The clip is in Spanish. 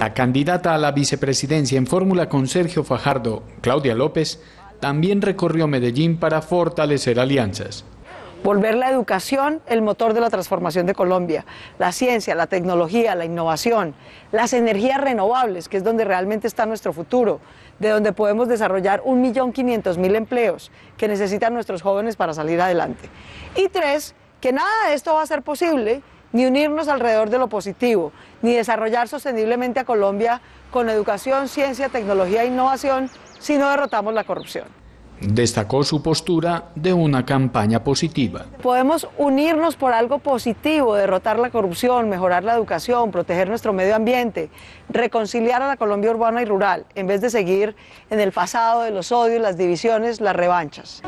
La candidata a la vicepresidencia en fórmula con Sergio Fajardo, Claudia López, también recorrió Medellín para fortalecer alianzas. Volver la educación el motor de la transformación de Colombia, la ciencia, la tecnología, la innovación, las energías renovables, que es donde realmente está nuestro futuro, de donde podemos desarrollar 1.500.000 empleos que necesitan nuestros jóvenes para salir adelante. Y tres, que nada de esto va a ser posible ni unirnos alrededor de lo positivo, ni desarrollar sosteniblemente a Colombia con educación, ciencia, tecnología e innovación si no derrotamos la corrupción. Destacó su postura de una campaña positiva. Podemos unirnos por algo positivo, derrotar la corrupción, mejorar la educación, proteger nuestro medio ambiente, reconciliar a la Colombia urbana y rural, en vez de seguir en el pasado de los odios, las divisiones, las revanchas.